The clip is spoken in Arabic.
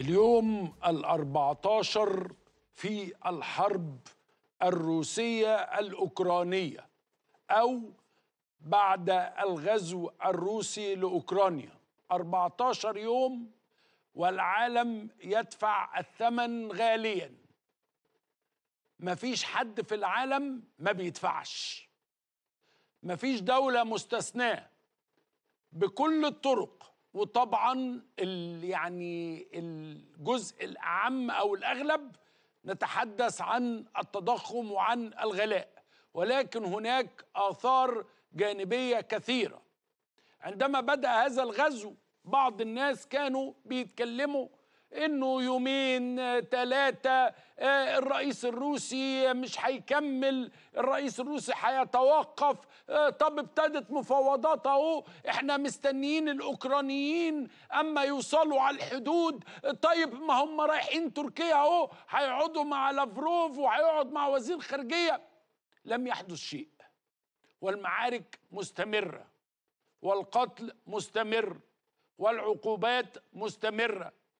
اليوم الأربعتاشر في الحرب الروسية الأوكرانية أو بعد الغزو الروسي لأوكرانيا 14 يوم والعالم يدفع الثمن غاليا مفيش حد في العالم ما بيدفعش مفيش دولة مستثناة بكل الطرق وطبعا ال يعني الجزء الاعم او الاغلب نتحدث عن التضخم وعن الغلاء ولكن هناك اثار جانبيه كثيره عندما بدا هذا الغزو بعض الناس كانوا بيتكلموا انه يومين ثلاثه آه، الرئيس الروسي مش هيكمل الرئيس الروسي هيتوقف آه، طب ابتدت مفاوضات اهو احنا مستنيين الاوكرانيين اما يوصلوا على الحدود طيب ما هم رايحين تركيا اهو هيقعدوا مع لافروف وهيقعد مع وزير خارجيه لم يحدث شيء والمعارك مستمره والقتل مستمر والعقوبات مستمره